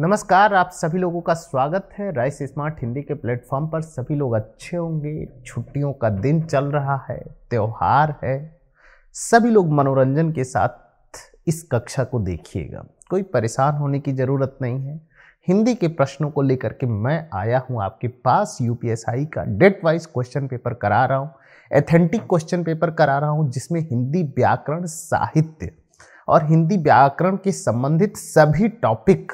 नमस्कार आप सभी लोगों का स्वागत है राइस स्मार्ट हिंदी के प्लेटफॉर्म पर सभी लोग अच्छे होंगे छुट्टियों का दिन चल रहा है त्यौहार है सभी लोग मनोरंजन के साथ इस कक्षा को देखिएगा कोई परेशान होने की ज़रूरत नहीं है हिंदी के प्रश्नों को लेकर के मैं आया हूँ आपके पास यूपीएसआई का डेट वाइज क्वेश्चन पेपर करा रहा हूँ एथेंटिक क्वेश्चन पेपर करा रहा हूँ जिसमें हिंदी व्याकरण साहित्य और हिंदी व्याकरण के संबंधित सभी टॉपिक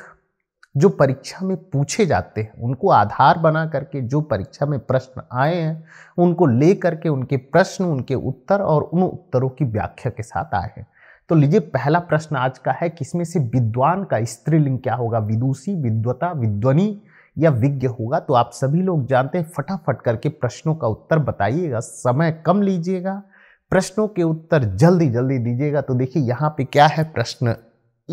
जो परीक्षा में पूछे जाते हैं उनको आधार बना करके जो परीक्षा में प्रश्न आए हैं उनको ले करके उनके प्रश्न उनके उत्तर और उन उत्तरों की व्याख्या के साथ आए हैं तो लीजिए पहला प्रश्न आज का है किसमें से विद्वान का स्त्रीलिंग क्या होगा विदुषी विद्वता विद्वनी या विज्ञ होगा तो आप सभी लोग जानते हैं फटाफट करके प्रश्नों का उत्तर बताइएगा समय कम लीजिएगा प्रश्नों के उत्तर जल्दी जल्दी दीजिएगा तो देखिए यहाँ पे क्या है प्रश्न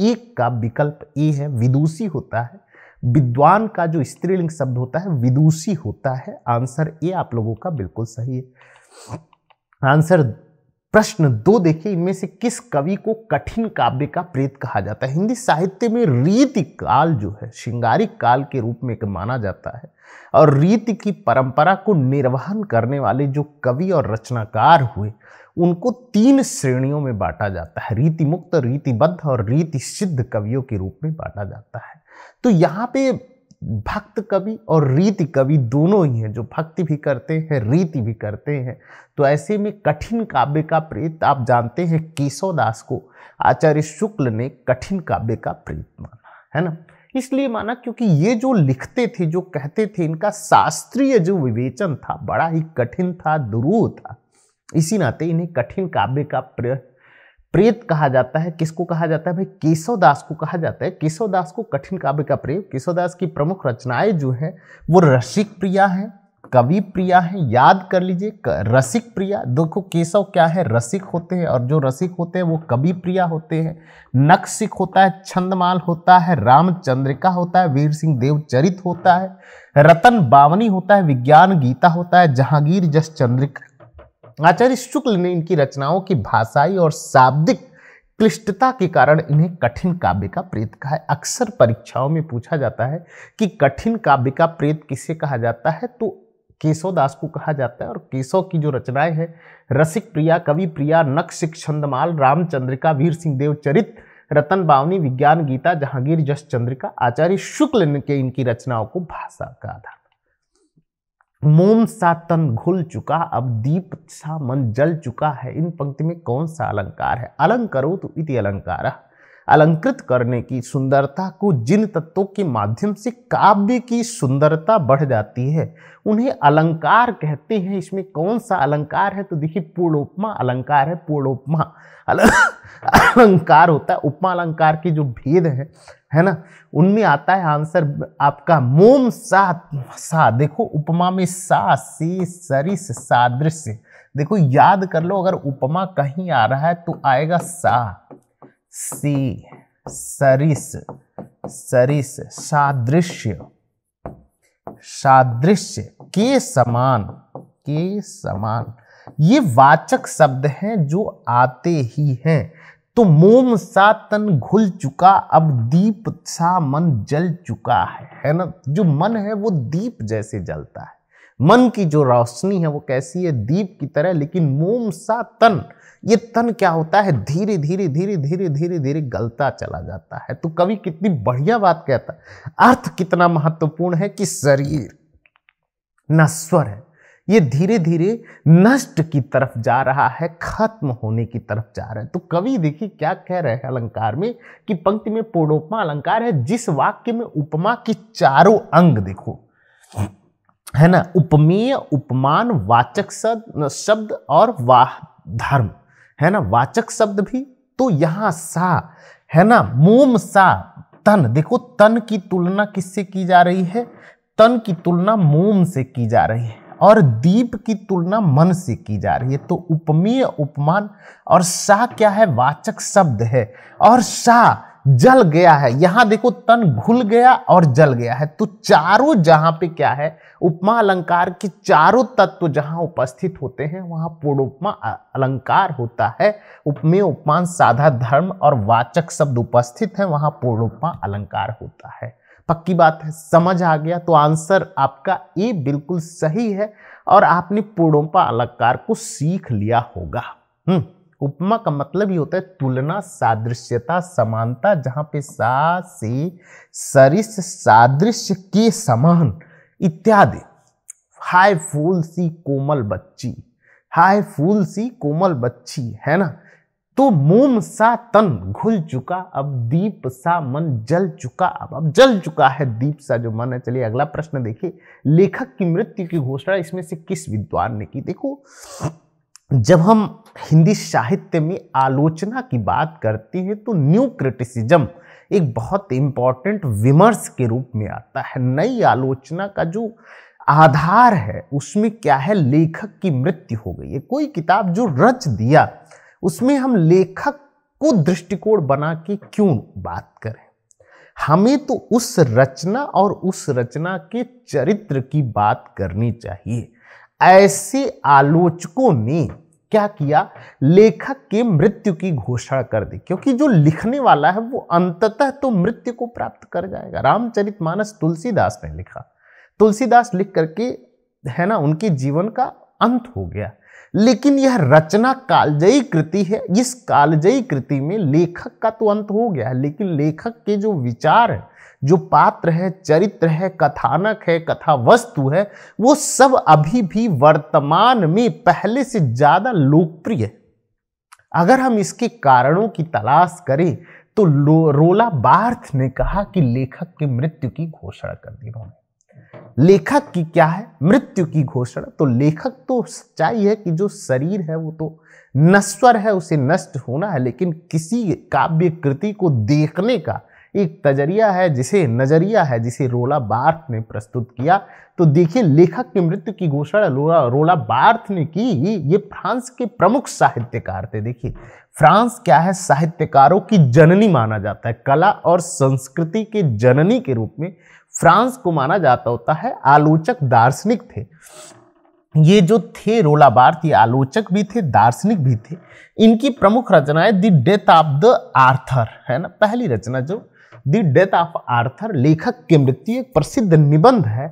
एक का विकल्प ए है विदुषी होता है विद्वान का जो स्त्रीलिंग शब्द होता है विदुषी होता है आंसर ए आप लोगों का बिल्कुल सही है आंसर प्रश्न दो देखिए इनमें से किस कवि को कठिन काव्य का प्रेत कहा जाता है हिंदी साहित्य में रीति काल जो है श्रृंगारिक काल के रूप में माना जाता है और रीति की परंपरा को निर्वहन करने वाले जो कवि और रचनाकार हुए उनको तीन श्रेणियों में बांटा जाता है रीति मुक्त रीतिबद्ध और रीति सिद्ध कवियों के रूप में बांटा जाता है तो यहाँ पे भक्त कवि और रीति कवि दोनों ही हैं जो भक्ति भी करते हैं रीति भी करते हैं तो ऐसे में कठिन काव्य का प्रेत आप जानते हैं केशव दास को आचार्य शुक्ल ने कठिन काव्य का प्रेत माना है ना इसलिए माना क्योंकि ये जो लिखते थे जो कहते थे इनका शास्त्रीय जो विवेचन था बड़ा ही कठिन था दुरूह था इसी नाते इन्हें कठिन काव्य का प्रिय प्रेत कहा जाता है किसको कहा जाता है भाई केशवदास को कहा जाता है केशवदास को कठिन काव्य का प्रेत केशवदास की प्रमुख रचनाएं जो हैं वो रसिक प्रिया हैं कवि प्रिया हैं याद कर लीजिए रसिक प्रिया देखो केशव क्या है रसिक होते हैं और जो रसिक होते हैं वो कवि प्रिया होते हैं नक्सिक होता है छंदमाल होता है रामचंद्रिका होता है वीर सिंह देवचरित होता है रतन बावनी होता है विज्ञान गीता होता है जहांगीर जस चंद्रिका आचार्य शुक्ल ने इनकी रचनाओं की भाषाई और शाब्दिक क्लिष्टता के कारण इन्हें कठिन काव्य का प्रेत कहा है अक्सर परीक्षाओं में पूछा जाता है कि कठिन काव्य का प्रेत किसे कहा जाता है तो केशव दास को कहा जाता है और केशव की जो रचनाएं हैं रसिक प्रिया कवि प्रिया नक्शिक छंदमाल रामचंद्रिका वीर सिंह देव चरित रतन बावनी विज्ञान गीता जहांगीर जस चंद्रिका आचार्य शुक्ल के इनकी रचनाओं को भाषा का आधार मोम सा तन घुल चुका अब दीप सा मन जल चुका है इन पंक्ति में कौन सा अलंकार है अलंकरो तो इति अलंकार अलंकृत करने की सुंदरता को जिन तत्वों के माध्यम से काव्य की सुंदरता बढ़ जाती है उन्हें अलंकार कहते हैं इसमें कौन सा अलंकार है तो देखिए पूर्णोपमा अलंकार है पूर्णोपमा अलंकार होता है उपमा अलंकार के जो भेद है है ना उनमें आता है आंसर आपका मोम सा सा देखो उपमा में सा सी सरिस सादृश्य देखो याद कर लो अगर उपमा कहीं आ रहा है तो आएगा सा सी सरिस सरिस सादृश्य सादृश्य के समान के समान ये वाचक शब्द हैं जो आते ही हैं तो मोम सा तन घुल चुका अब दीप सा मन जल चुका है है ना जो मन है वो दीप जैसे जलता है मन की जो रोशनी है वो कैसी है दीप की तरह लेकिन मोम सा तन ये तन क्या होता है धीरे धीरे धीरे धीरे धीरे धीरे गलता चला जाता है तो कवि कितनी बढ़िया बात कहता है अर्थ कितना महत्वपूर्ण है कि शरीर नश्वर है ये धीरे धीरे नष्ट की तरफ जा रहा है खत्म होने की तरफ जा रहा है तो कवि देखिए क्या कह रहे हैं अलंकार में कि पंक्ति में पूर्णोपमा अलंकार है जिस वाक्य में उपमा की चारों अंग देखो है ना उपमेय उपमान वाचक शब्द और वाह धर्म है ना वाचक शब्द भी तो यहाँ सा है ना मोम सा तन देखो तन की तुलना किससे की जा रही है तन की तुलना मोम से की जा रही है और दीप की तुलना मन से की जा रही है तो उपमीय उपमान और सा क्या है वाचक शब्द है और सा जल गया है यहां देखो तन घुल गया और जल गया है तो चारों जहां पे क्या है उपमा अलंकार के चारों तत्व जहां उपस्थित होते हैं वहां पूर्णोपमा अलंकार होता है उपमेय उपमान साधा धर्म और वाचक शब्द उपस्थित है वहां पूर्णोपमा अलंकार होता है पक्की बात है समझ आ गया तो आंसर आपका ए बिल्कुल सही है और आपने पूर्णोपा अलंकार को सीख लिया होगा हम्म उपमा का मतलब ही होता है तुलना सादृश्यता समानता जहाँ पे सा से सरिस सादृश्य के समान इत्यादि हाय फूल सी कोमल बच्ची हाय फूल सी कोमल बच्ची है ना तो मोम सा तन घुल चुका अब दीप सा मन जल चुका अब अब जल चुका है दीप सा जो मन है चलिए अगला प्रश्न देखिए लेखक की मृत्यु की घोषणा इसमें से किस विद्वान ने की देखो जब हम हिंदी साहित्य में आलोचना की बात करते हैं तो न्यू क्रिटिसिज्म एक बहुत इम्पॉर्टेंट विमर्श के रूप में आता है नई आलोचना का जो आधार है उसमें क्या है लेखक की मृत्यु हो गई है कोई किताब जो रच दिया उसमें हम लेखक को दृष्टिकोण बना के क्यों बात करें हमें तो उस रचना और उस रचना के चरित्र की बात करनी चाहिए ऐसे आलोचकों ने क्या किया लेखक के मृत्यु की घोषणा कर दी क्योंकि जो लिखने वाला है वो अंततः तो मृत्यु को प्राप्त कर जाएगा रामचरित मानस तुलसीदास ने लिखा तुलसीदास लिख करके है ना उनके जीवन का अंत हो गया लेकिन यह रचना कालजयी कृति है इस कालजयी कृति में लेखक का तो अंत हो गया है लेकिन लेखक के जो विचार है जो पात्र है चरित्र है कथानक है कथा वस्तु है वो सब अभी भी वर्तमान में पहले से ज़्यादा लोकप्रिय है अगर हम इसके कारणों की तलाश करें तो रोला बार्थ ने कहा कि लेखक की मृत्यु की घोषणा कर दी उन्होंने लेखक की क्या है मृत्यु की घोषणा तो लेखक तो सच्चाई है कि जो शरीर है वो तो नश्वर है उसे नष्ट होना है लेकिन किसी काव्य कृति को देखने का एक तजरिया है जिसे नजरिया है जिसे रोला बार्थ ने प्रस्तुत किया तो देखिए लेखक की मृत्यु की घोषणा रोला रोला बार्थ ने की ये फ्रांस के प्रमुख साहित्यकार थे देखिए फ्रांस क्या है साहित्यकारों की जननी माना जाता है कला और संस्कृति के जननी के रूप में फ्रांस को माना जाता होता है आलोचक दार्शनिक थे ये जो थे रोलाबार्थ ये आलोचक भी थे दार्शनिक भी थे इनकी प्रमुख रचनाएं the death of the Arthur है ना पहली रचना जो दी डेथ ऑफ आर्थर लेखक के मृत्यु एक प्रसिद्ध निबंध है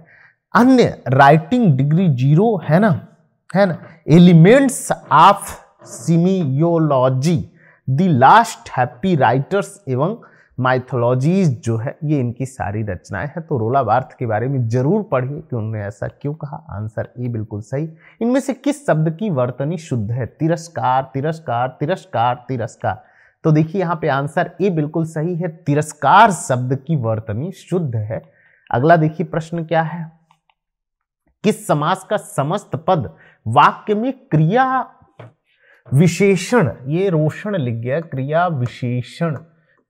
अन्य राइटिंग डिग्री जीरो है ना है ना elements of semiology the last happy writers एवं माइथोलॉजीज जो है ये इनकी सारी रचनाएं हैं तो रोला बार्थ के बारे में जरूर पढ़िए कि उन्होंने ऐसा क्यों कहा आंसर ए बिल्कुल सही इनमें से किस शब्द की वर्तनी शुद्ध है तिरस्कार तिरस्कार तिरस्कार तिरस्कार तो देखिए यहाँ पे आंसर ए बिल्कुल सही है तिरस्कार शब्द की वर्तनी शुद्ध है अगला देखिए प्रश्न क्या है किस समास का समस्त पद वाक्य में क्रिया विशेषण ये रोशन लिख गया क्रिया विशेषण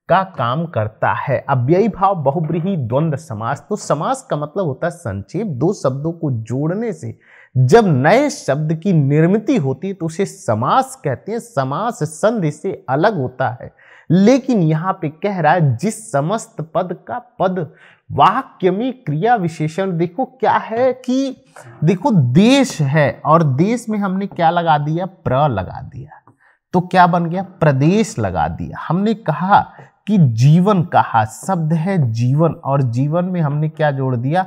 का काम करता है अव्ययी भाव बहुब्रीही द्वंद्व समास तो समास का मतलब होता है संक्षेप दो शब्दों को जोड़ने से जब नए शब्द की निर्मित होती है तो उसे समास कहते हैं समास संधि से अलग होता है लेकिन यहाँ पे कह रहा है जिस समस्त पद का पद वाक्य में क्रिया विशेषण देखो क्या है कि देखो देश है और देश में हमने क्या लगा दिया प्र लगा दिया तो क्या बन गया प्रदेश लगा दिया हमने कहा कि जीवन कहा शब्द है जीवन और जीवन में हमने क्या जोड़ दिया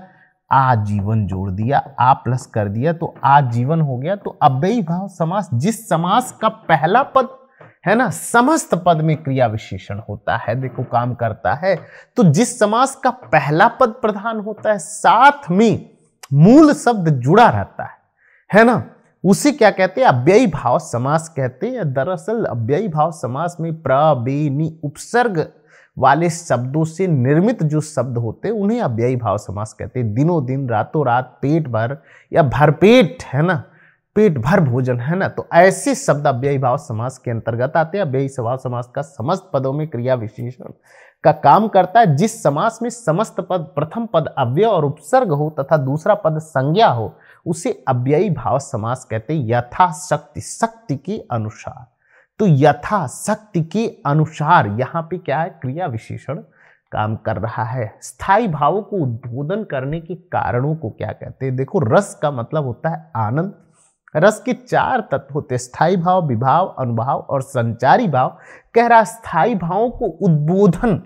आजीवन जोड़ दिया आ प्लस कर दिया तो आजीवन हो गया तो अव्ययी भाव समास जिस समास का पहला पद है ना समस्त पद में क्रिया विशेषण होता है देखो काम करता है तो जिस समास का पहला पद प्रधान होता है साथ में मूल शब्द जुड़ा रहता है है ना उसे क्या कहते हैं अव्ययी भाव समास कहते हैं दरअसल अव्ययी भाव समास में प्रबेनी उपसर्ग वाले शब्दों से निर्मित जो शब्द होते हैं उन्हें अव्ययी भाव समास कहते हैं दिनों दिन रातों रात पेट भर या भरपेट है ना पेट भर भोजन है ना तो ऐसे शब्द अव्ययी भाव समास के अंतर्गत आते हैं अव्ययी भाव समास का समस्त पदों में क्रिया विशेषण का काम करता है जिस समास में समस्त पद प्रथम पद अव्यय और उपसर्ग हो तथा दूसरा पद संज्ञा हो उसे अव्ययी भाव समास कहते हैं यथाशक्ति शक्ति के अनुसार तो यथाशक्ति के अनुसार यहाँ पे क्या है क्रिया विशेषण काम कर रहा है स्थाई भावों को उद्बोधन करने के कारणों को क्या कहते हैं देखो रस का मतलब होता है आनंद रस के चार तत्व होते हैं स्थायी भाव विभाव अनुभाव और संचारी भाव कह रहा स्थाई भावों को उद्बोधन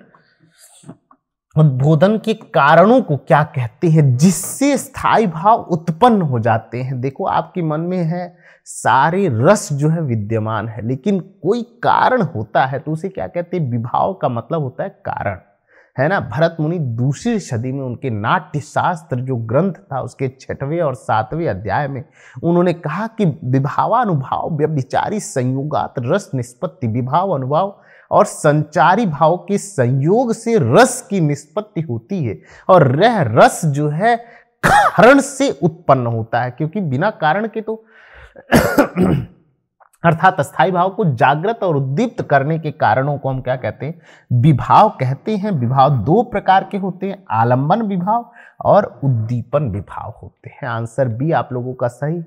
उद्बोधन के कारणों को क्या कहते हैं जिससे स्थायी भाव उत्पन्न हो जाते हैं देखो आपके मन में है सारे रस जो है विद्यमान है लेकिन कोई कारण होता है तो उसे क्या कहते हैं विभाव का मतलब होता है कारण है ना भरत मुनि दूसरी सदी में उनके नाट्य शास्त्र जो ग्रंथ था उसके छठवें और सातवें अध्याय में उन्होंने कहा कि विभावानुभाव व्यभिचारी संयोगात रस निष्पत्ति विभाव अनुभाव और संचारी भाव के संयोग से रस की निष्पत्ति होती है और रह रस जो है कारण से उत्पन्न होता है क्योंकि बिना कारण के तो अर्थात स्थायी भाव को जागृत और उद्दीप्त करने के कारणों को हम क्या कहते हैं विभाव कहते हैं विभाव दो प्रकार के होते हैं आलंबन विभाव और उद्दीपन विभाव होते हैं आंसर बी आप लोगों का सही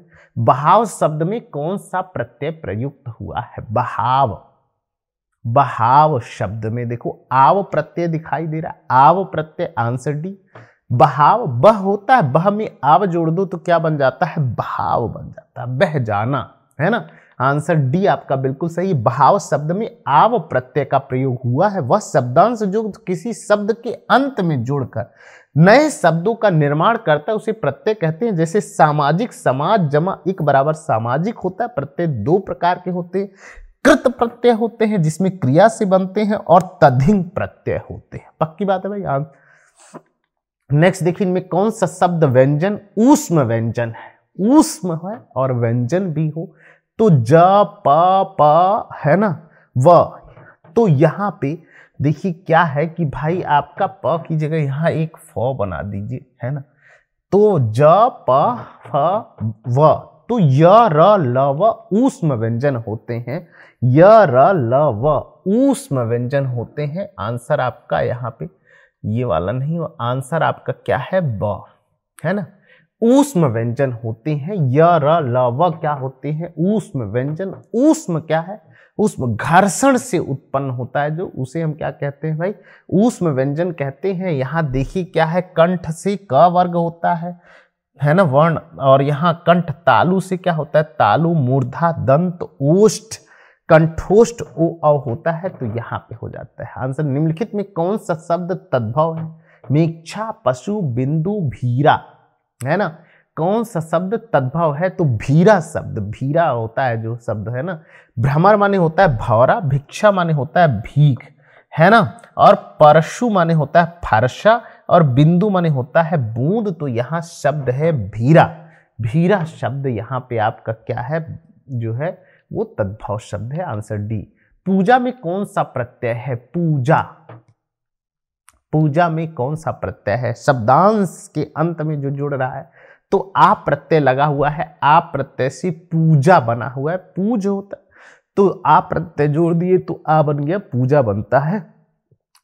बहाव शब्द में कौन सा प्रत्यय प्रयुक्त हुआ है बहाव बहाव शब्द में देखो आव प्रत्यय दिखाई दे रहा आव प्रत्यय आंसर डी बहाव बह होता है बह में आव जोड़ दो तो क्या बन जाता है बहाव बन जाता है बह जाना है ना आंसर डी आपका बिल्कुल सही बहाव शब्द में आव प्रत्यय का प्रयोग हुआ है वह शब्दांश जो किसी शब्द के अंत में जोड़कर नए शब्दों का निर्माण करता है उसे प्रत्यय कहते हैं जैसे सामाजिक समाज जमा एक बराबर सामाजिक होता है प्रत्यय दो प्रकार के होते हैं कृत प्रत्यय होते हैं जिसमें क्रिया से बनते हैं और तधिंग प्रत्यय होते हैं पक्की बात है भाई नेक्स्ट हाँ। देखिए इनमें कौन सा शब्द व्यंजन ऊष्म व्यंजन है ऊष्म है और व्यंजन भी हो तो ज प प है ना व तो यहाँ पे देखिए क्या है कि भाई आपका प की जगह यहाँ एक फ बना दीजिए है ना तो ज प फ व तो य र ल व ऊष्म व्यंजन होते हैं य र ल व ऊष्म व्यंजन होते हैं आंसर आपका यहाँ पे ये वाला नहीं आंसर आपका क्या है ब है ना ऊष्म व्यंजन होते हैं य र ल व क्या होते हैं ऊष्म व्यंजन ऊष्म क्या है ऊष्म घर्षण से उत्पन्न होता है जो उसे हम क्या कहते हैं भाई ऊष्म व्यंजन कहते हैं यहाँ देखिए क्या है कंठ से क वर्ग होता है है ना वर्ण और यहाँ कंठ तालु से क्या होता है तालु मूर्धा दंत ओष्ट कंठोष्ट ओ अव होता है तो यहाँ पे हो जाता है आंसर निम्नलिखित में कौन सा शब्द तद्भव है मेक्षा पशु बिंदु भीरा है ना कौन सा शब्द तद्भव है तो भीरा शब्द भीरा होता है जो शब्द है ना भ्रमर माने होता है भौरा भिक्षा माने होता है भीख है ना और परशु माने होता है फरसा और बिंदु माने होता है बूंद तो यहाँ शब्द है भीरा भीरा शब्द यहाँ पे आपका क्या है जो है वो तद्भव शब्द है आंसर डी पूजा में कौन सा प्रत्यय है पूजा पूजा में कौन सा प्रत्यय है शब्दांश के अंत में जो जुड़ रहा है तो आ प्रत्यय लगा हुआ है आ प्रत्यय से पूजा बना हुआ है पूज होता तो आप प्रत्यय जोड़ दिए तो आ बन गया पूजा बनता है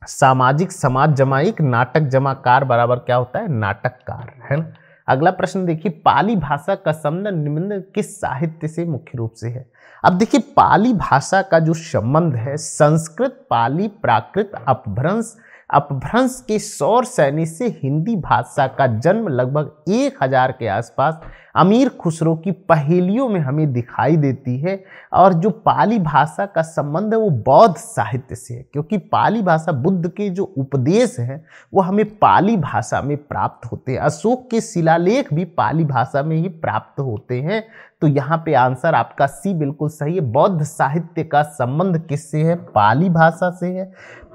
सामाजिक समाज जमा एक नाटक जमाकार बराबर क्या होता है नाटककार है ना अगला प्रश्न देखिए पाली भाषा का संबंध निम्न किस साहित्य से मुख्य रूप से है अब देखिए पाली भाषा का जो संबंध है संस्कृत पाली प्राकृत अपभ्रंश अपभ्रंश के सौर सैनी से हिंदी भाषा का जन्म लगभग एक हजार के आसपास अमीर खुसरो की पहेलियों में हमें दिखाई देती है और जो पाली भाषा का संबंध है वो बौद्ध साहित्य से है क्योंकि पाली भाषा बुद्ध के जो उपदेश हैं वो हमें पाली भाषा में प्राप्त होते हैं अशोक के शिलालेख भी पाली भाषा में ही प्राप्त होते हैं तो यहाँ पे आंसर आपका सी बिल्कुल सही है बौद्ध साहित्य का संबंध किससे है पाली भाषा से है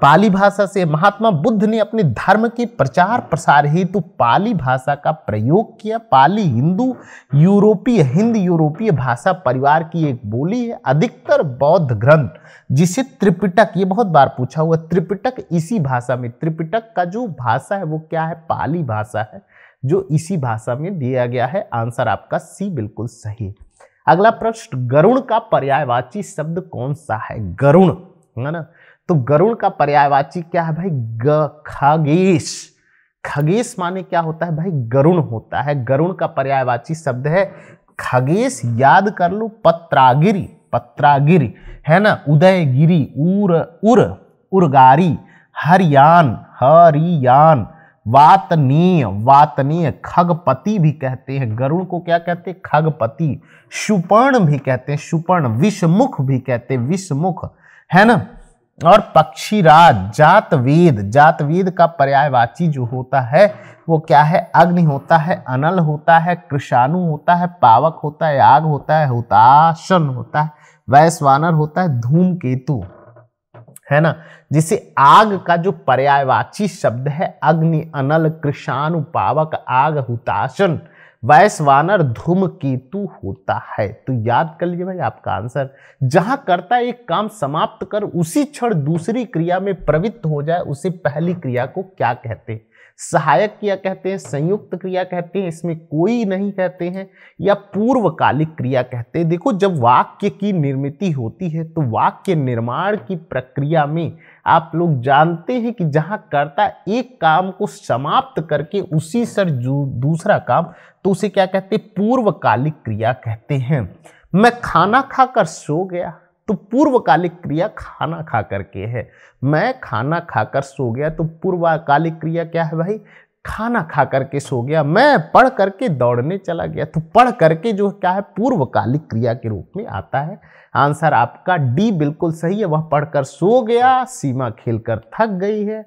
पाली भाषा से महात्मा बुद्ध ने अपने धर्म के प्रचार प्रसार हेतु तो पाली भाषा का प्रयोग किया पाली हिंदू यूरोपीय हिंद यूरोपीय भाषा परिवार की एक बोली है अधिकतर बौद्ध ग्रंथ जिसे त्रिपिटक ये बहुत बार पूछा हुआ त्रिपिटक इसी भाषा में त्रिपिटक का जो भाषा है वो क्या है पाली भाषा है जो इसी भाषा में दिया गया है आंसर आपका सी बिल्कुल सही अगला प्रश्न गरुण का पर्यायवाची शब्द कौन सा है गरुण है ना तो गरुण का पर्यायवाची क्या है भाई ग खागेश खगेश माने क्या होता है भाई गरुण होता है गरुण का पर्यायवाची शब्द है खगेश याद कर लो पत्रागिरी पत्रागिरी है ना उदयगिरी उर उर उर्गारी हरियान हरियान वातनीय वातनीय खगपति भी कहते हैं गरुण को क्या कहते हैं खगपति सुपर्ण भी कहते हैं सुपर्ण विषमुख भी कहते हैं विषमुख है ना और पक्षीराज जातवेद जातवेद का पर्यायवाची जो होता है वो क्या है अग्नि होता है अनल होता है कृषाणु होता है पावक होता है आग होता है हुताशन होता है वैश्वानर होता है धूमकेतु है ना जिसे आग का जो पर्यायवाची शब्द है अग्नि अनल कृषाणु पावक आग हुताशन वैश्वानर केतु होता है तो याद कर लीजिए भाई आपका आंसर जहां करता एक काम समाप्त कर उसी क्षण दूसरी क्रिया में प्रवृत्त हो जाए उसे पहली क्रिया को क्या कहते हैं सहायक क्रिया कहते हैं संयुक्त क्रिया कहते हैं इसमें कोई नहीं कहते हैं या पूर्वकालिक क्रिया कहते हैं देखो जब वाक्य की निर्मिति होती है तो वाक्य निर्माण की प्रक्रिया में आप लोग जानते हैं कि जहाँ कर्ता एक काम को समाप्त करके उसी सर दूसरा काम तो उसे क्या कहते हैं पूर्वकालिक क्रिया कहते हैं मैं खाना खाकर सो गया तो पूर्वकालिक क्रिया खाना खा करके है मैं खाना खाकर सो गया तो पूर्वकालिक क्रिया क्या है भाई खाना खा करके सो गया मैं पढ़ करके दौड़ने चला गया तो पढ़ करके जो क्या है पूर्वकालिक क्रिया के रूप में आता है आंसर आपका डी बिल्कुल सही है वह पढ़कर सो गया सीमा खेलकर थक गई है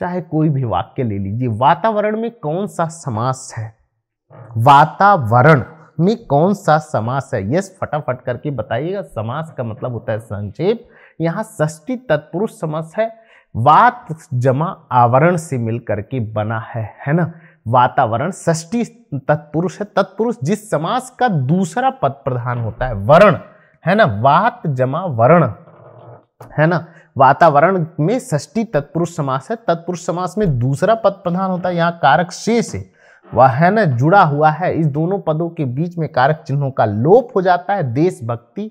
चाहे कोई भी वाक्य ले लीजिए वातावरण में कौन सा समास है वातावरण में कौन सा समास है यस फटाफट करके बताइएगा समास का मतलब होता है संक्षेप यहाँ षष्टी तत्पुरुष समास है वात जमा आवरण से मिलकर के बना है है ना वातावरण षष्टी तत्पुरुष है तत्पुरुष जिस समास का दूसरा पद प्रधान होता है वर्ण है ना वात जमा वर्ण है ना वातावरण में षष्टी तत्पुरुष समास है तत्पुरुष समास में दूसरा पद प्रधान होता है यहाँ कारक शेष है वह है जुड़ा हुआ है इस दोनों पदों के बीच में कारक चिन्हों का लोप हो जाता है देशभक्ति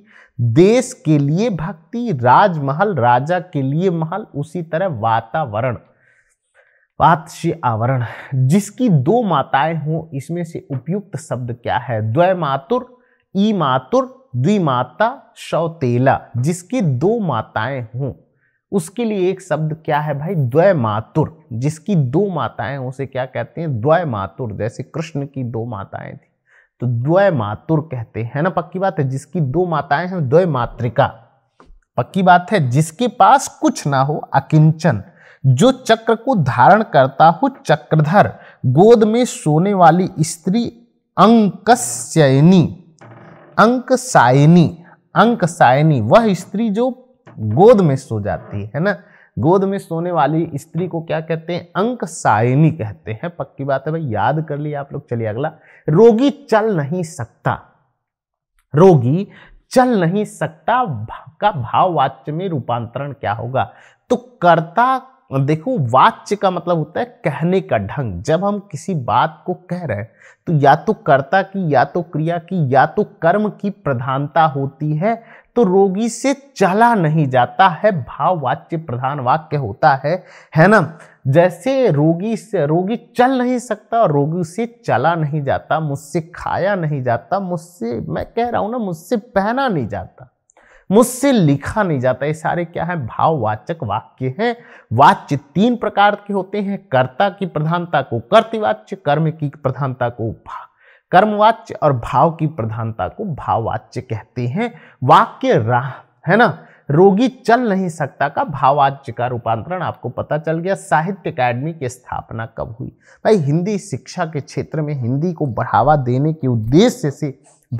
देश के लिए भक्ति राजमहल राजा के लिए महल उसी तरह वातावरण वात्स्य आवरण जिसकी दो माताएं हों इसमें से उपयुक्त शब्द क्या है द्वैमातुर ई मातुर द्विमाता शौतेला जिसकी दो माताएं हों उसके लिए एक शब्द क्या है भाई द्वय मातुर जिसकी दो माताएं उसे क्या कहते हैं द्वय मातुर जैसे कृष्ण की दो माताएं थी तो द्वय मातुर कहते हैं ना पक्की बात है जिसकी दो माताएं हैं द्वय मातृका पक्की बात है जिसके पास कुछ ना हो अकिंचन जो चक्र को धारण करता हो चक्रधर गोद में सोने वाली स्त्री अंक अंक सायनी अंक सायनी वह स्त्री जो गोद में सो जाती है ना गोद में सोने वाली स्त्री को क्या कहते हैं अंक सायनी कहते हैं पक्की बात है भाई याद कर लिए आप लोग चलिए अगला रोगी चल नहीं सकता रोगी चल नहीं सकता का भाव वाच्य में रूपांतरण क्या होगा तो कर्ता देखो वाच्य का मतलब होता है कहने का ढंग जब हम किसी बात को कह रहे हैं तो या तो कर्ता की या तो क्रिया की या तो कर्म की प्रधानता होती है तो रोगी से चला नहीं जाता है भाववाच्य प्रधान वाक्य होता है है ना जैसे रोगी से रोगी चल नहीं सकता रोगी से चला नहीं जाता मुझसे खाया नहीं जाता मुझसे मैं कह रहा हूँ ना मुझसे पहना नहीं जाता मुझसे लिखा नहीं जाता ये सारे क्या है भाववाचक वाक्य हैं वाच्य तीन प्रकार के होते हैं कर्ता की प्रधानता को कर्तिवाच्य कर्म की प्रधानता को कर्मवाच्य और भाव की प्रधानता को भाववाच्य कहते हैं वाक्य राह है ना रोगी चल नहीं सकता का भाववाच्य का रूपांतरण आपको पता चल गया साहित्य अकादमी की स्थापना कब हुई भाई हिंदी शिक्षा के क्षेत्र में हिंदी को बढ़ावा देने के उद्देश्य से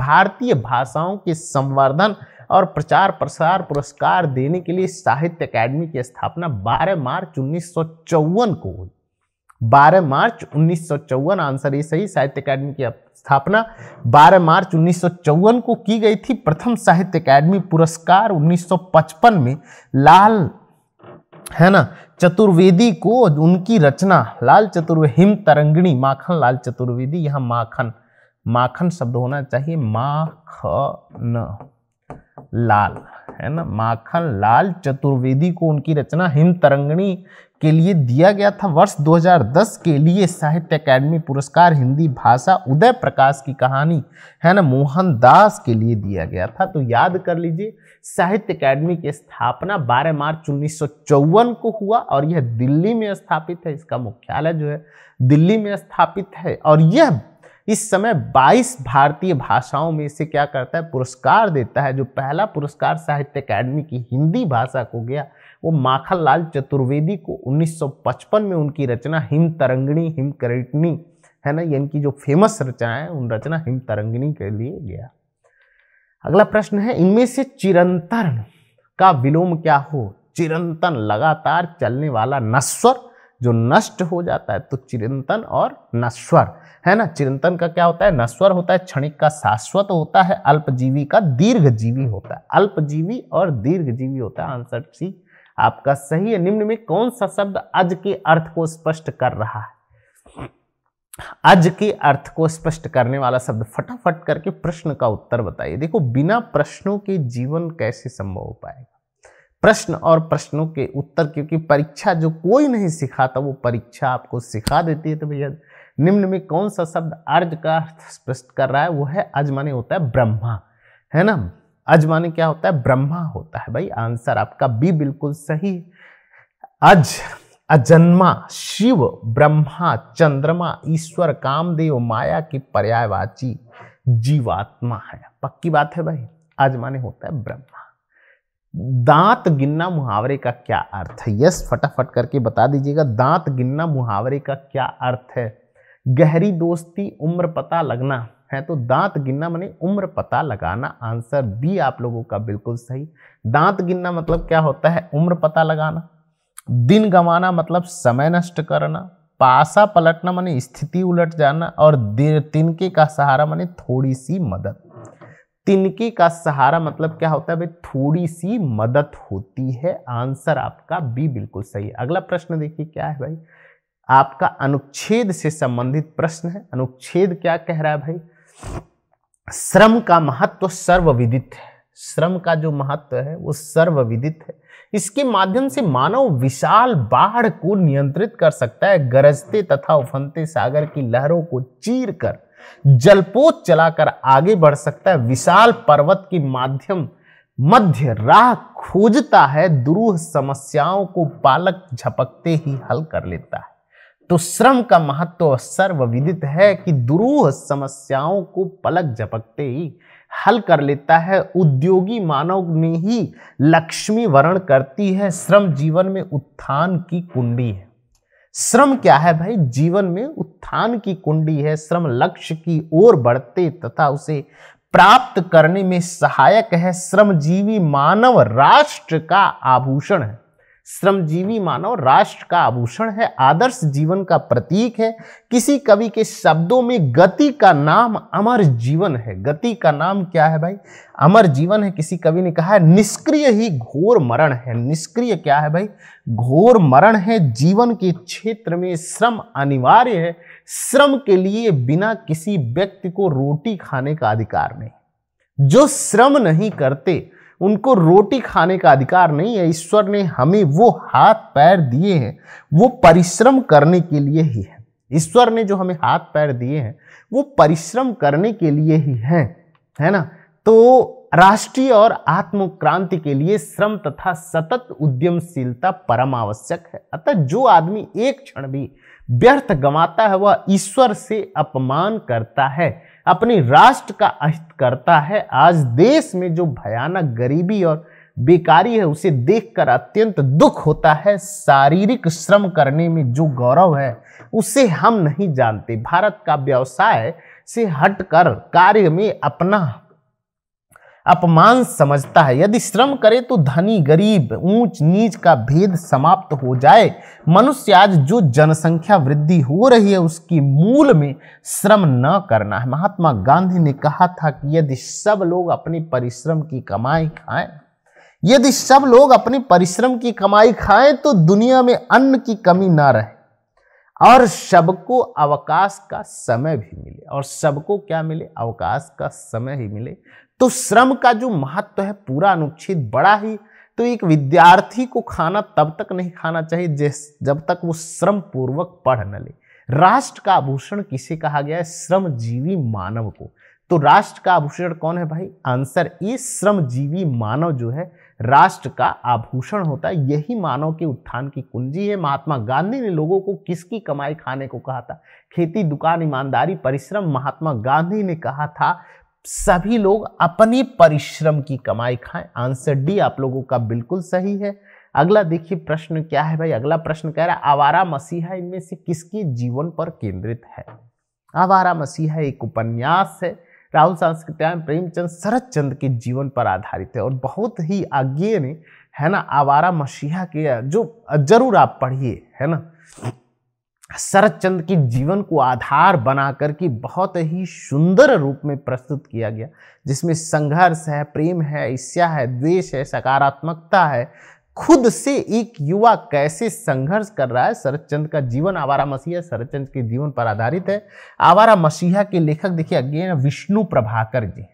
भारतीय भाषाओं के संवर्धन और प्रचार प्रसार पुरस्कार देने के लिए साहित्य अकादमी की स्थापना 12 मार्च उन्नीस को हुई 12 मार्च उन्नीस आंसर ये सही साहित्य अकादमी की स्थापना 12 मार्च उन्नीस को की गई थी प्रथम साहित्य अकादमी पुरस्कार 1955 में लाल है ना चतुर्वेदी को उनकी रचना लाल चतुर्वेदी हिम तरंगिणी माखन लाल चतुर्वेदी यहाँ माखन माखन शब्द होना चाहिए माखन लाल है ना माखन लाल चतुर्वेदी को उनकी रचना हिम तरंगणी के लिए दिया गया था वर्ष 2010 के लिए साहित्य अकेडमी पुरस्कार हिंदी भाषा उदय प्रकाश की कहानी है ना मोहनदास के लिए दिया गया था तो याद कर लीजिए साहित्य अकेडमी की स्थापना 12 मार्च उन्नीस को हुआ और यह दिल्ली में स्थापित है इसका मुख्यालय जो है दिल्ली में स्थापित है और यह इस समय 22 भारतीय भाषाओं में इसे क्या करता है पुरस्कार देता है जो पहला पुरस्कार साहित्य अकेडमी की हिंदी भाषा को गया वो माखनलाल चतुर्वेदी को 1955 में उनकी रचना हिम तरंगणी हिम करिटनी है ना ये इनकी जो फेमस रचना है उन रचना हिम तरंगणी के लिए गया अगला प्रश्न है इनमें से चिरंतन का विलोम क्या हो चिरंतन लगातार चलने वाला नश्वर जो नष्ट हो जाता है तो चिरंतन और नश्वर है ना चिरंतन का क्या होता है नश्वर होता है क्षणिक का शाश्वत होता है अल्पजीवी का दीर्घजीवी होता है अल्पजीवी और दीर्घजीवी होता है आंसर सी आपका सही है निम्न में कौन सा शब्द अज के अर्थ को स्पष्ट कर रहा है अज के अर्थ को स्पष्ट करने वाला शब्द फटाफट करके प्रश्न का उत्तर बताइए देखो बिना प्रश्नों के जीवन कैसे संभव हो पाएगा प्रश्न और प्रश्नों के उत्तर क्योंकि परीक्षा जो कोई नहीं सिखाता वो परीक्षा आपको सिखा देती है तो भैया निम्न में कौन सा शब्द अर्ज का अर्थ स्पष्ट कर रहा है वो है अज माने होता है ब्रह्मा है ना अज माने क्या होता है ब्रह्मा होता है भाई आंसर आपका बी बिल्कुल सही अज अजन्मा शिव ब्रह्मा चंद्रमा ईश्वर कामदेव माया की पर्यायवाची जीवात्मा है पक्की बात है भाई आज माने होता है ब्रह्मा दांत गिनना मुहावरे का क्या अर्थ है यस फटाफट करके बता दीजिएगा दांत गिनना मुहावरे का क्या अर्थ है गहरी दोस्ती उम्र पता लगना है तो दांत गिनना मैंने उम्र पता लगाना आंसर बी आप लोगों का बिल्कुल सही दांत गिनना मतलब क्या होता है उम्र पता लगाना दिन गंवाना मतलब समय नष्ट करना पासा पलटना मैंने स्थिति उलट जाना और तिनके का सहारा मैंने थोड़ी सी मदद तिनके का सहारा मतलब क्या होता है भाई थोड़ी सी मदद होती है आंसर आपका बी बिल्कुल सही है अगला प्रश्न देखिए क्या है भाई आपका अनुच्छेद से संबंधित प्रश्न है अनुच्छेद क्या कह रहा है भाई श्रम का महत्व सर्वविदित है श्रम का जो महत्व है वो सर्वविदित है इसके माध्यम से मानव विशाल बाढ़ को नियंत्रित कर सकता है गरजते तथा उफनते सागर की लहरों को चीर कर जलपोत चलाकर आगे बढ़ सकता है विशाल पर्वत के माध्यम मध्य राह खोजता है दुरूह समस्याओं को पालक झपकते ही हल कर लेता है तो श्रम का महत्व तो सर्वविदित है कि दुरूह समस्याओं को पलक झपकते ही हल कर लेता है उद्योगी मानव में ही लक्ष्मी वर्ण करती है श्रम जीवन में उत्थान की कुंडी है श्रम क्या है भाई जीवन में उत्थान की कुंडी है श्रम लक्ष्य की ओर बढ़ते तथा उसे प्राप्त करने में सहायक है श्रमजीवी मानव राष्ट्र का आभूषण है श्रमजीवी मानव राष्ट्र का आभूषण है आदर्श जीवन का प्रतीक है किसी कवि के शब्दों में गति का नाम अमर जीवन है गति का नाम क्या है भाई अमर जीवन है किसी कवि ने कहा है निष्क्रिय ही घोर मरण है निष्क्रिय क्या है भाई घोर मरण है जीवन के क्षेत्र में श्रम अनिवार्य है श्रम के लिए बिना किसी व्यक्ति को रोटी खाने का अधिकार नहीं जो श्रम नहीं करते उनको रोटी खाने का अधिकार नहीं है ईश्वर ने हमें वो हाथ पैर दिए हैं वो परिश्रम करने के लिए ही है ईश्वर ने जो हमें हाथ पैर दिए हैं वो परिश्रम करने के लिए ही हैं है ना तो राष्ट्रीय और आत्म क्रांति के लिए श्रम तथा सतत उद्यमशीलता परम आवश्यक है अतः जो आदमी एक क्षण भी व्यर्थ गंवाता है वह ईश्वर से अपमान करता है अपने राष्ट्र का अहित करता है आज देश में जो भयानक गरीबी और बेकारी है उसे देखकर अत्यंत दुख होता है शारीरिक श्रम करने में जो गौरव है उसे हम नहीं जानते भारत का व्यवसाय से हटकर कार्य में अपना अपमान समझता है यदि श्रम करे तो धनी गरीब ऊंच नीच का भेद समाप्त हो जाए मनुष्य आज जो जनसंख्या वृद्धि हो रही है उसकी मूल में श्रम न करना है महात्मा गांधी ने कहा था कि यदि सब लोग अपने परिश्रम की कमाई खाएं यदि सब लोग अपनी परिश्रम की कमाई खाएं तो दुनिया में अन्न की कमी ना रहे और सबको अवकाश का समय भी मिले और सबको क्या मिले अवकाश का समय ही मिले तो श्रम का जो महत्व तो है पूरा अनुच्छेद बड़ा ही तो एक विद्यार्थी को खाना तब तक नहीं खाना चाहिए जिस जब तक वो श्रम पूर्वक पढ़ न ले राष्ट्र का आभूषण किसे कहा गया है श्रमजीवी मानव को तो राष्ट्र का आभूषण कौन है भाई आंसर ए श्रमजीवी मानव जो है राष्ट्र का आभूषण होता है यही मानव के उत्थान की कुंजी है महात्मा गांधी ने लोगों को किसकी कमाई खाने को कहा था खेती दुकान ईमानदारी परिश्रम महात्मा गांधी ने कहा था सभी लोग अपने परिश्रम की कमाई खाएं आंसर डी आप लोगों का बिल्कुल सही है अगला देखिए प्रश्न क्या है भाई अगला प्रश्न कह रहा है आवारा मसीहा इनमें से किसके जीवन पर केंद्रित है आवारा मसीहा एक उपन्यास है राहुल सांस्कृत्यायन प्रेमचंद शरद चंद के जीवन पर आधारित है और बहुत ही आज्ञे ने है ना आवारा मसीहा के जो जरूर आप पढ़िए है ना शरद चंद्र के जीवन को आधार बनाकर के बहुत ही सुंदर रूप में प्रस्तुत किया गया जिसमें संघर्ष है प्रेम है ईर्ष्या है द्वेष है सकारात्मकता है खुद से एक युवा कैसे संघर्ष कर रहा है चंद्र का जीवन आवारा मसीहा चंद्र के जीवन पर आधारित है आवारा मसीहा के लेखक देखिए अगेन विष्णु प्रभाकर जी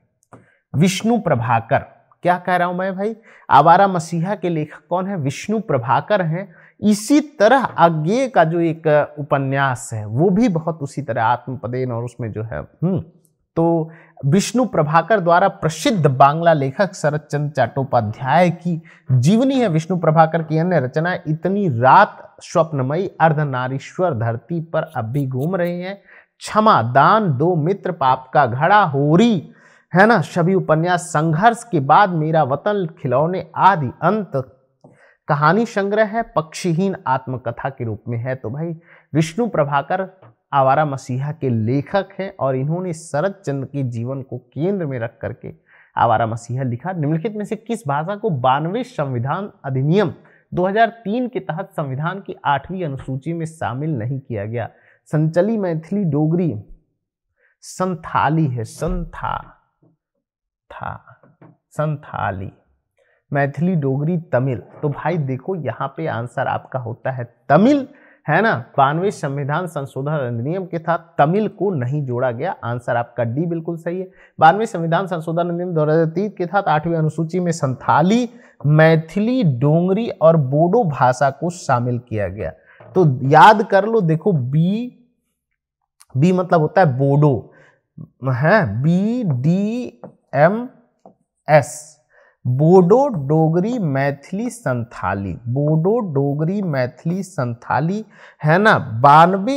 विष्णु प्रभाकर क्या कह रहा हूं मैं भाई आवारा मसीहा के लेखक कौन है विष्णु प्रभाकर हैं इसी तरह आज्ञे का जो एक उपन्यास है वो भी बहुत उसी तरह आत्मपदेन और उसमें जो है हम्म, तो विष्णु प्रभाकर द्वारा प्रसिद्ध बांग्ला लेखक शरद चंद्र चट्टोपाध्याय की जीवनी है विष्णु प्रभाकर की अन्य रचना इतनी रात स्वप्नमयी अर्धनारीश्वर धरती पर अब भी घूम रहे हैं क्षमा दान दो मित्र पाप का घड़ा होरी है ना सभी उपन्यास संघर्ष के बाद मेरा वतन खिलौने आदि अंत कहानी संग्रह है पक्षहीन आत्मकथा के रूप में है तो भाई विष्णु प्रभाकर आवारा मसीहा के लेखक हैं और इन्होंने शरद चंद्र के जीवन को केंद्र में रख करके आवारा मसीहा लिखा निम्नलिखित में से किस भाषा को बानवे संविधान अधिनियम 2003 के तहत संविधान की आठवीं अनुसूची में शामिल नहीं किया गया संचली मैथिली डोगरी संथाली है संथा था संथाली मैथिली डोगरी तमिल तो भाई देखो यहाँ पे आंसर आपका होता है तमिल है ना बानवे संविधान संशोधन अधिनियम के साथ तमिल को नहीं जोड़ा गया आंसर आपका डी बिल्कुल सही है बानवे संविधान संशोधन अधिनियम दो हजार के साथ आठवीं अनुसूची में संथाली मैथिली डोंगरी और बोडो भाषा को शामिल किया गया तो याद कर लो देखो बी बी मतलब होता है बोडो है B D M S Bodo Dogri Maithili Santhali Bodo Dogri Maithili Santhali है ना बानवे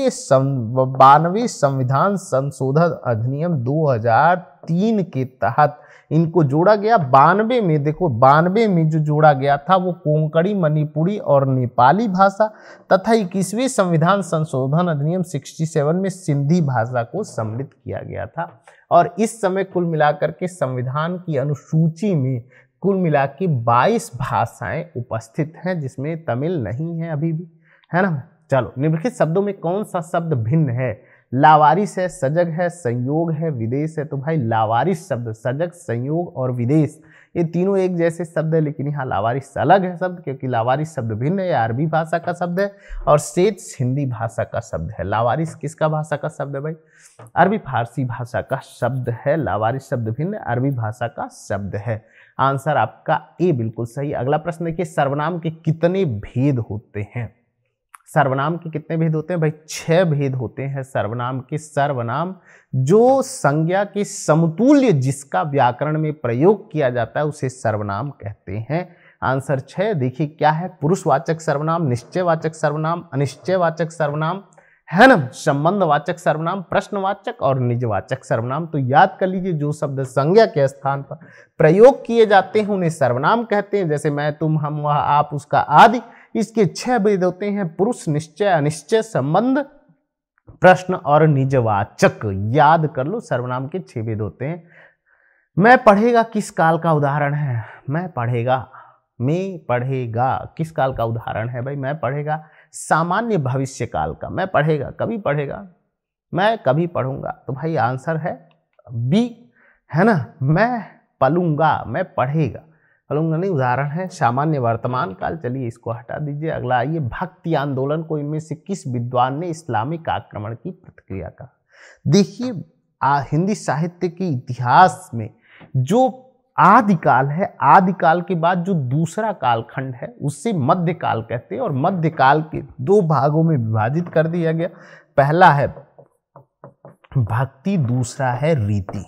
बानवे संविधान संशोधन अधिनियम 2003 के तहत इनको जोड़ा गया बानवे में देखो बानवे में जो जोड़ा गया था वो कोंकणी मणिपुरी और नेपाली भाषा तथा इक्कीसवें संविधान संशोधन अधिनियम 67 में सिंधी भाषा को सम्मिलित किया गया था और इस समय कुल मिलाकर के संविधान की अनुसूची में कुल मिला के बाईस भाषाएं उपस्थित हैं जिसमें तमिल नहीं है अभी भी है ना चलो निम्नलिखित शब्दों में कौन सा शब्द भिन्न है लावारिस है सजग है संयोग है विदेश है तो भाई लावारिस शब्द सजग संयोग और विदेश ये तीनों एक जैसे शब्द है लेकिन यहाँ लावारिस अलग है शब्द क्योंकि लावारिस शब्द भिन्न है अरबी भाषा का शब्द है और सेज हिंदी भाषा का शब्द है लावारिस किसका भाषा का शब्द है भाई अरबी फारसी भाषा का शब्द है लावारिस शब्द भिन्न अरबी भाषा का शब्द है आंसर आपका ए बिल्कुल सही अगला प्रश्न देखिए सर्वनाम के कितने भेद होते हैं सर्वनाम के कितने भेद होते हैं भाई छह भेद होते हैं सर्वनाम के सर्वनाम जो संज्ञा के समतुल्य जिसका व्याकरण में प्रयोग किया जाता है उसे सर्वनाम कहते हैं आंसर छः देखिए क्या है पुरुषवाचक सर्वनाम निश्चयवाचक सर्वनाम अनिश्चयवाचक सर्वनाम है ना संबंधवाचक सर्वनाम प्रश्नवाचक और निजवाचक सर्वनाम तो याद कर लीजिए जो शब्द संज्ञा के स्थान पर प्रयोग किए जाते हैं उन्हें सर्वनाम कहते हैं जैसे मैं तुम हम वह आप उसका आदि इसके छह भेद होते हैं पुरुष निश्चय अनिश्चय संबंध प्रश्न और निजवाचक याद कर लो सर्वनाम के छह भेद होते हैं मैं पढ़ेगा किस काल का उदाहरण है मैं पढ़ेगा मैं पढ़ेगा किस काल का उदाहरण है भाई मैं पढ़ेगा सामान्य भविष्य काल का मैं पढ़ेगा कभी पढ़ेगा मैं कभी पढ़ूंगा तो भाई आंसर है बी है ना मैं पलूंगा मैं पढ़ेगा पलूंगा नहीं उदाहरण है सामान्य वर्तमान काल चलिए इसको हटा दीजिए अगला आइए भक्ति आंदोलन को इनमें से किस विद्वान ने इस्लामिक आक्रमण की प्रतिक्रिया कहा देखिए हिंदी साहित्य के इतिहास में जो आदिकाल है आदिकाल के बाद जो दूसरा कालखंड है उससे मध्यकाल कहते हैं और मध्यकाल के दो भागों में विभाजित कर दिया गया पहला है भक्ति दूसरा है रीति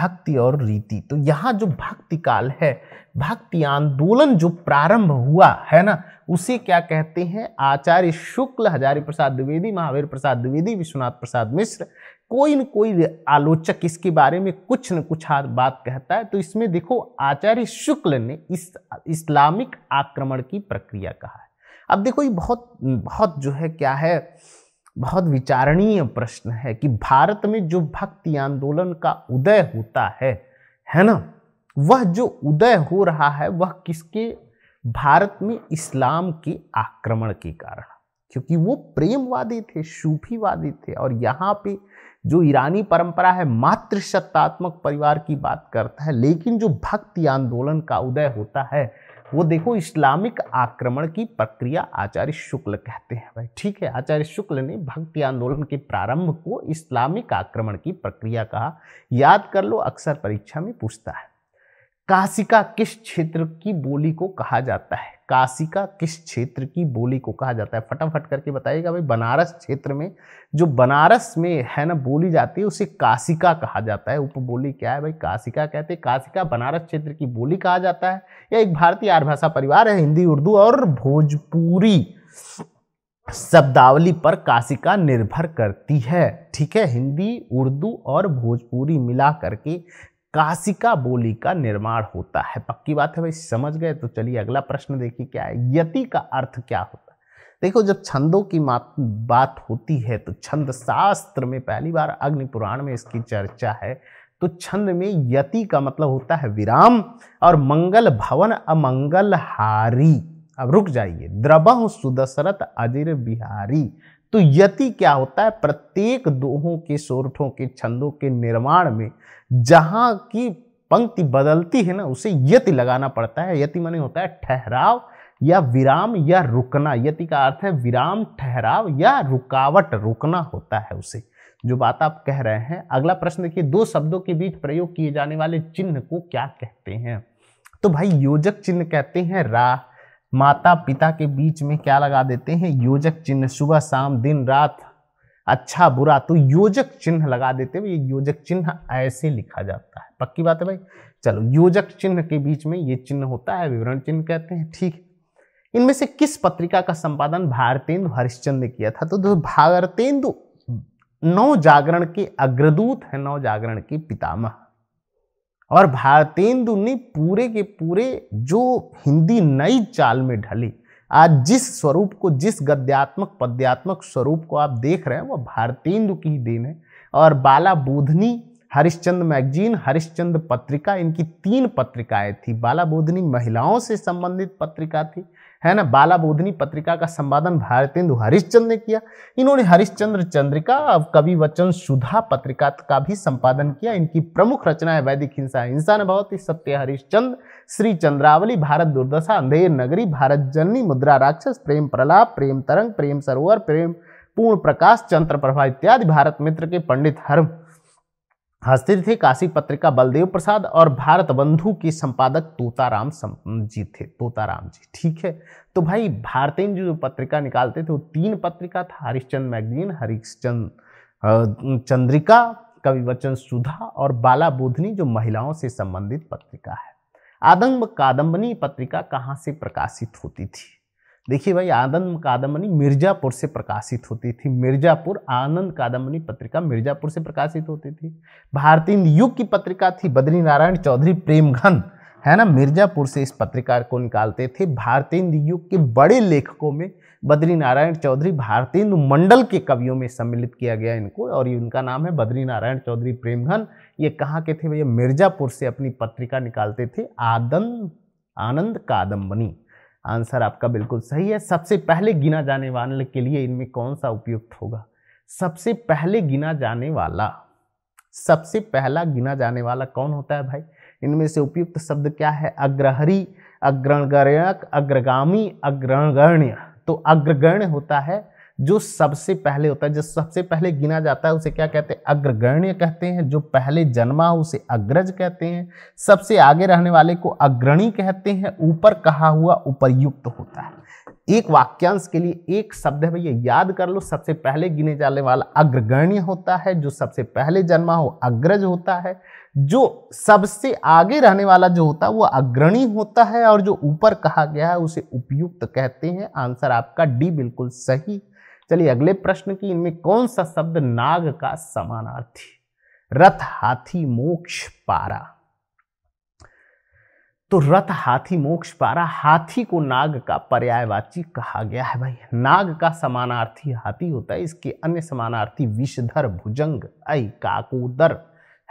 भक्ति और रीति तो यहाँ जो भक्ति काल है भक्ति आंदोलन जो प्रारंभ हुआ है ना उसे क्या कहते हैं आचार्य शुक्ल हजारी प्रसाद द्विवेदी महावीर प्रसाद द्विवेदी विश्वनाथ प्रसाद मिश्र कोई न कोई आलोचक इसके बारे में कुछ न कुछ बात कहता है तो इसमें देखो आचार्य शुक्ल ने इस इस्लामिक आक्रमण की प्रक्रिया कहा है अब देखो ये बहुत बहुत जो है क्या है बहुत विचारणीय प्रश्न है कि भारत में जो भक्ति आंदोलन का उदय होता है है ना वह जो उदय हो रहा है वह किसके भारत में इस्लाम के आक्रमण के कारण क्योंकि वो प्रेमवादी थे सूफीवादी थे और यहाँ पे जो ईरानी परंपरा है मातृसत्तात्मक परिवार की बात करता है लेकिन जो भक्ति आंदोलन का उदय होता है वो देखो इस्लामिक आक्रमण की प्रक्रिया आचार्य शुक्ल कहते हैं भाई ठीक है आचार्य शुक्ल ने भक्ति आंदोलन के प्रारंभ को इस्लामिक आक्रमण की प्रक्रिया कहा याद कर लो अक्सर परीक्षा में पूछता है काशिका किस क्षेत्र की बोली को कहा जाता है काशिका किस क्षेत्र की बोली को कहा जाता है फटाफट करके बताइएगा भाई बनारस क्षेत्र में जो बनारस में है ना बोली जाती है उसे काशिका कहा जाता है उपबोली क्या है भाई काशिका कहते हैं काशिका बनारस क्षेत्र की बोली कहा जाता है यह एक भारतीय आर भाषा परिवार है हिंदी उर्दू और भोजपुरी शब्दावली पर काशिका निर्भर करती है ठीक है हिंदी उर्दू और भोजपुरी मिला करके काशिका बोली का निर्माण होता है पक्की बात है भाई समझ गए तो चलिए अगला प्रश्न देखिए क्या है यति का अर्थ क्या होता है देखो जब छंदों की बात होती है तो छंद शास्त्र में पहली बार अग्नि पुराण में इसकी चर्चा है तो छंद में यति का मतलब होता है विराम और मंगल भवन अमंगल हारी अब रुक जाइए द्रबह सुदशरथ अजिर बिहारी तो यति क्या होता है प्रत्येक दोहों के सोरठों के छंदों के निर्माण में जहां की पंक्ति बदलती है ना उसे यति लगाना पड़ता है यति माने होता है ठहराव या विराम या रुकना यति का अर्थ है विराम ठहराव या रुकावट रुकना होता है उसे जो बात आप कह रहे हैं अगला प्रश्न देखिए दो शब्दों के बीच प्रयोग किए जाने वाले चिन्ह को क्या कहते हैं तो भाई योजक चिन्ह कहते हैं राह माता पिता के बीच में क्या लगा देते हैं योजक चिन्ह सुबह शाम दिन रात अच्छा बुरा तो योजक चिन्ह लगा देते हुए ये योजक चिन्ह ऐसे लिखा जाता है पक्की बात है भाई चलो योजक चिन्ह के बीच में ये चिन्ह होता है विवरण चिन्ह कहते हैं ठीक इनमें से किस पत्रिका का संपादन भारतेंदु हरिश्चंद्र ने किया था तो भारतेंदु नौ जागरण के अग्रदूत है नौ जागरण के पितामह और भारतेंदु ने पूरे के पूरे जो हिंदी नई चाल में ढली आज जिस स्वरूप को जिस गद्यात्मक पद्यात्मक स्वरूप को आप देख रहे हैं वह भारतेंदु की ही देन है और बाला बोधनी हरिश्चंद मैगजीन हरिश्चंद पत्रिका इनकी तीन पत्रिकाएं थी बाला बोधनी महिलाओं से संबंधित पत्रिका थी है ना बालाबोधनी पत्रिका का संपादन भारतेंदु हरिश्चंद्र ने किया इन्होंने हरिश्चंद्र चंद्रिका और कवि वचन सुधा पत्रिका का भी संपादन किया इनकी प्रमुख रचना है वैदिक हिंसा हिंसा नवती सत्य हरिश्चंद श्री चंद्रावली भारत दुर्दशा अंधेर नगरी भारत जननी मुद्रा राक्षस प्रेम प्रलाप प्रेम तरंग प्रेम सरोवर प्रेम पूर्ण प्रकाश चंद्र प्रभा इत्यादि भारत मित्र के पंडित हर हंसते थे काशी पत्रिका बलदेव प्रसाद और भारत बंधु के संपादक तोताराम जी थे तोताराम जी ठीक है तो भाई भारतीय जो पत्रिका निकालते थे वो तीन पत्रिका था हरिश्चंद मैगजीन हरिश्चंद चंद्रिका कवि वचन सुधा और बाला बोधनी जो महिलाओं से संबंधित पत्रिका है आदम्ब कादम्बनी पत्रिका कहाँ से प्रकाशित होती थी देखिए भाई आनंद कादम्बनी मिर्ज़ापुर से प्रकाशित होती थी मिर्ज़ापुर आनंद कादम्बनी पत्रिका मिर्ज़ापुर से प्रकाशित होती थी भारतीय युग की पत्रिका थी बद्री नारायण चौधरी प्रेमघन है ना मिर्ज़ापुर से इस पत्रिका को निकालते थे भारतीय युग के बड़े लेखकों में बद्री नारायण चौधरी भारतीय मंडल के कवियों में सम्मिलित किया गया इनको और इनका नाम है बद्री नारायण चौधरी प्रेमघन ये कहाँ के थे भैया मिर्ज़ापुर से अपनी पत्रिका निकालते थे आदन आनंद कादम्बनी आंसर आपका बिल्कुल सही है सबसे पहले गिना जाने वाले के लिए इनमें कौन सा उपयुक्त होगा सबसे पहले गिना जाने वाला सबसे पहला गिना जाने वाला कौन होता है भाई इनमें से उपयुक्त शब्द क्या है अग्रहरी अग्रणगणक अग्रगामी अग्रगण्य तो अग्रगण्य होता है जो सबसे पहले होता है जो सबसे पहले गिना जाता है उसे क्या कहते हैं अग्रगण्य कहते हैं जो पहले जन्मा हो उसे अग्रज कहते हैं सबसे आगे रहने वाले को अग्रणी कहते हैं ऊपर कहा हुआ उपरयुक्त होता है एक वाक्यांश के लिए एक शब्द है भैया याद कर लो सबसे पहले गिने जाने वाला अग्रगण्य होता है जो सबसे पहले जन्मा हो अग्रज होता है जो सबसे आगे रहने वाला जो होता है वो अग्रणी होता है और जो ऊपर कहा गया है उसे उपयुक्त कहते हैं आंसर आपका डी बिल्कुल सही चलिए अगले प्रश्न की इनमें कौन सा शब्द नाग का समानार्थी रथ हाथी मोक्ष पारा तो रथ हाथी मोक्ष पारा हाथी को नाग का पर्यायवाची कहा गया है भाई नाग का समानार्थी हाथी होता है इसके अन्य समानार्थी विषधर भुजंग ऐ काकोदर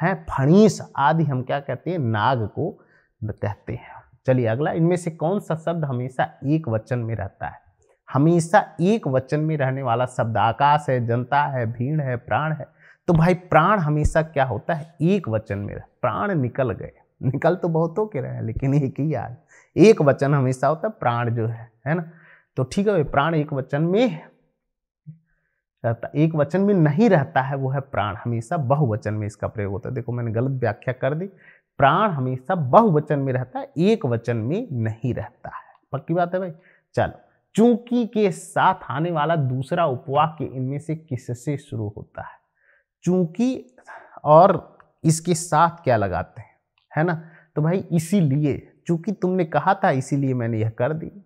है फणीस आदि हम क्या कहते हैं नाग को कहते हैं चलिए अगला इनमें से कौन सा शब्द हमेशा एक वचन में रहता है हमेशा एक वचन में रहने वाला शब्द आकाश है जनता है भीड़ है प्राण है तो भाई प्राण हमेशा क्या होता है एक वचन में प्राण निकल गए निकल तो बहुतों के रहे लेकिन एक ही याद एक वचन हमेशा होता है प्राण जो है है ना तो ठीक है प्राण एक वचन में रहता एक वचन में नहीं रहता है वो है प्राण हमेशा बहुवचन में इसका प्रयोग होता है देखो मैंने गलत व्याख्या कर दी प्राण हमेशा बहुवचन में रहता है एक वचन में नहीं रहता है पक्की बात है भाई चलो चूंकि के साथ आने वाला दूसरा उपवाक्य इनमें से किससे शुरू होता है चूंकि और इसके साथ क्या लगाते हैं है ना तो भाई इसीलिए चूंकि तुमने कहा था इसीलिए मैंने यह कर दिया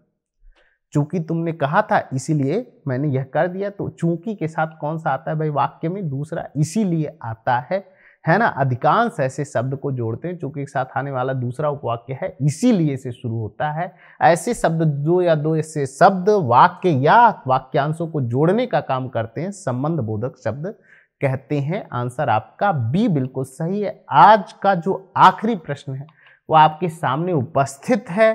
चूंकि तुमने कहा था इसीलिए मैंने यह कर दिया तो चूंकि के साथ कौन सा आता है भाई वाक्य में दूसरा इसीलिए आता है है ना अधिकांश ऐसे शब्द को जोड़ते हैं चूंकि एक साथ आने वाला दूसरा उपवाक्य है इसीलिए से शुरू होता है ऐसे शब्द दो या दो ऐसे शब्द वाक्य या वाक्यांशों को जोड़ने का काम करते हैं संबंध बोधक शब्द कहते हैं आंसर आपका बी बिल्कुल सही है आज का जो आखिरी प्रश्न है वो आपके सामने उपस्थित है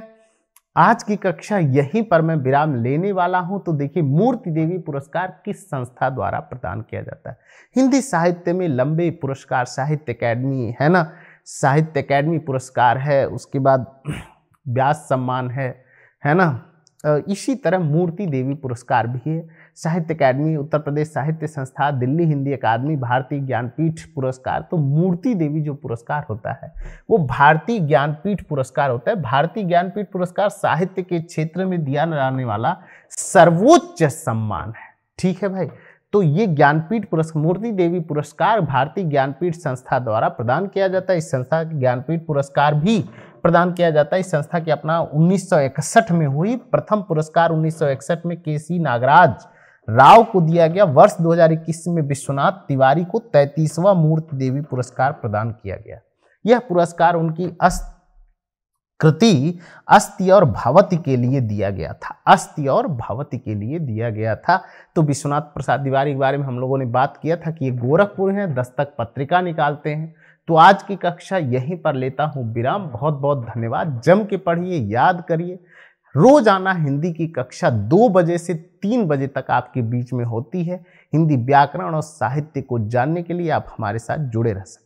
आज की कक्षा यहीं पर मैं विराम लेने वाला हूं तो देखिए मूर्ति देवी पुरस्कार किस संस्था द्वारा प्रदान किया जाता है हिंदी साहित्य में लंबे पुरस्कार साहित्य अकेडमी है ना साहित्य अकेडमी पुरस्कार है उसके बाद व्यास सम्मान है है ना इसी तरह मूर्ति देवी पुरस्कार भी है साहित्य अकादमी उत्तर प्रदेश साहित्य संस्था दिल्ली हिंदी अकादमी भारतीय ज्ञानपीठ पुरस्कार तो मूर्ति देवी जो पुरस्कार होता है वो भारतीय ज्ञानपीठ पुरस्कार होता है भारतीय ज्ञानपीठ पुरस्कार साहित्य के क्षेत्र में दिया जाने वाला सर्वोच्च सम्मान है ठीक है भाई तो ये ज्ञानपीठ पुरस्कार मूर्ति देवी पुरस्कार भारतीय ज्ञानपीठ संस्था द्वारा प्रदान किया जाता है इस संस्था के ज्ञानपीठ पुरस्कार भी प्रदान किया जाता है इस संस्था की अपना 1961 में हुई प्रथम पुरस्कार 1961 में के सी नागराज राव को दिया गया वर्ष 2021 में विश्वनाथ तिवारी को तैतीसवां मूर्ति देवी पुरस्कार प्रदान किया गया यह पुरस्कार उनकी अस्त कृति अस्थि और भावती के लिए दिया गया था अस्थि और भावती के लिए दिया गया था तो विश्वनाथ प्रसाद तिवारी के बारे में हम लोगों ने बात किया था कि ये गोरखपुर हैं दस्तक पत्रिका निकालते हैं तो आज की कक्षा यहीं पर लेता हूँ विराम बहुत बहुत धन्यवाद जम के पढ़िए याद करिए रोजाना हिंदी की कक्षा दो बजे से तीन बजे तक आपके बीच में होती है हिंदी व्याकरण और साहित्य को जानने के लिए आप हमारे साथ जुड़े रह सकते